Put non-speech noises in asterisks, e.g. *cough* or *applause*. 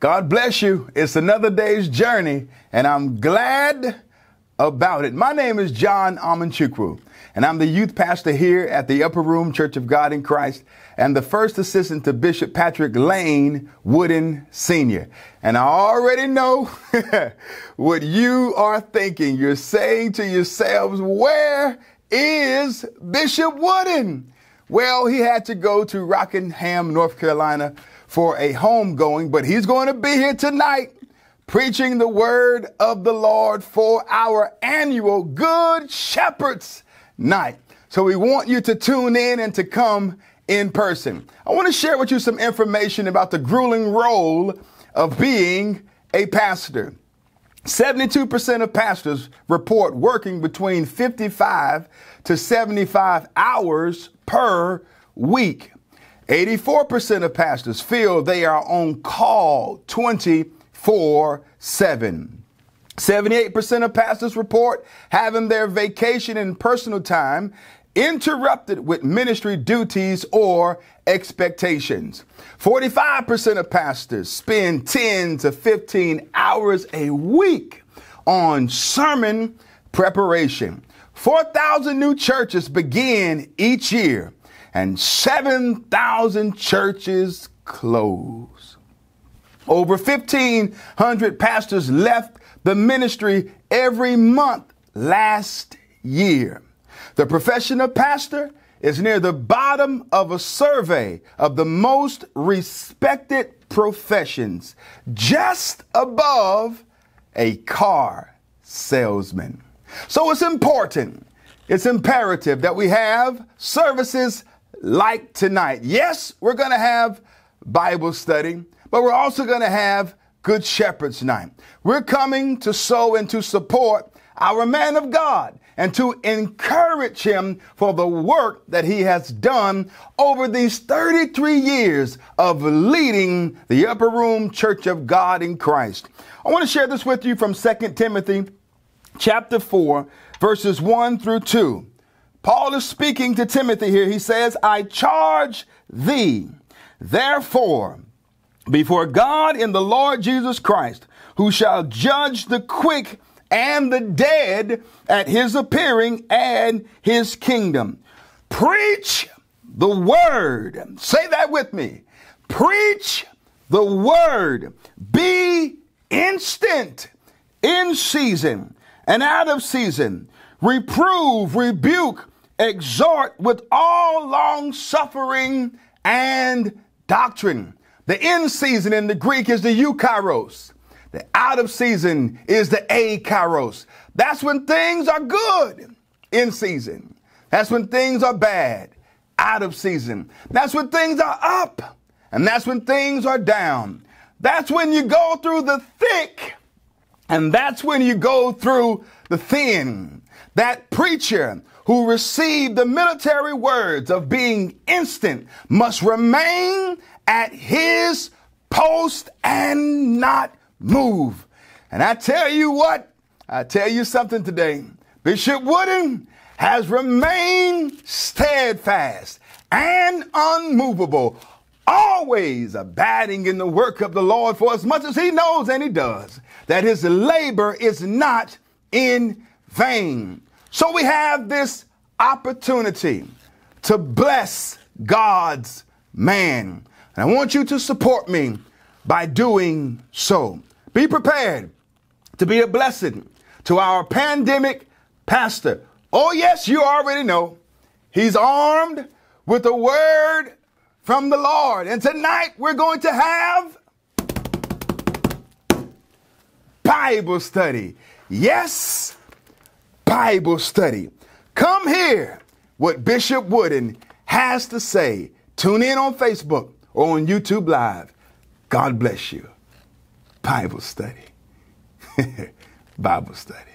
God bless you. It's another day's journey, and I'm glad about it. My name is John Amanchukwu, and I'm the youth pastor here at the Upper Room Church of God in Christ and the first assistant to Bishop Patrick Lane Wooden Sr. And I already know *laughs* what you are thinking. You're saying to yourselves, Where is Bishop Wooden? Well, he had to go to Rockingham, North Carolina for a homegoing, but he's going to be here tonight preaching the word of the Lord for our annual Good Shepherds Night. So we want you to tune in and to come in person. I want to share with you some information about the grueling role of being a pastor. 72% of pastors report working between 55 to 75 hours per week. 84% of pastors feel they are on call 24 7. 78% of pastors report having their vacation and personal time interrupted with ministry duties or expectations. 45% of pastors spend 10 to 15 hours a week on sermon preparation. 4,000 new churches begin each year and 7,000 churches closed. Over 1,500 pastors left the ministry every month last year. The profession of pastor is near the bottom of a survey of the most respected professions, just above a car salesman. So it's important, it's imperative that we have services like tonight. Yes, we're going to have Bible study, but we're also going to have Good Shepherd's Night. We're coming to sow and to support our man of God and to encourage him for the work that he has done over these 33 years of leading the upper room church of God in Christ. I want to share this with you from 2 Timothy chapter 4 verses 1 through 2. Paul is speaking to Timothy here. He says, I charge thee, therefore, before God in the Lord Jesus Christ, who shall judge the quick and the dead at his appearing and his kingdom. Preach the word. Say that with me. Preach the word. Be instant in season and out of season. Reprove, rebuke, exhort with all long suffering and doctrine. The in season in the Greek is the eukairos. The out of season is the a That's when things are good in season. That's when things are bad out of season. That's when things are up and that's when things are down. That's when you go through the thick and that's when you go through the thin. That preacher who received the military words of being instant must remain at his post and not move. And I tell you what, I tell you something today. Bishop Wooden has remained steadfast and unmovable, always abiding in the work of the Lord for as much as he knows and he does that his labor is not in vain. So we have this opportunity to bless God's man. And I want you to support me by doing so. Be prepared to be a blessing to our pandemic pastor. Oh, yes, you already know. He's armed with a word from the Lord. And tonight we're going to have Bible study. Yes, Bible study. Come hear what Bishop Wooden has to say. Tune in on Facebook or on YouTube Live. God bless you. Bible study. *laughs* Bible study.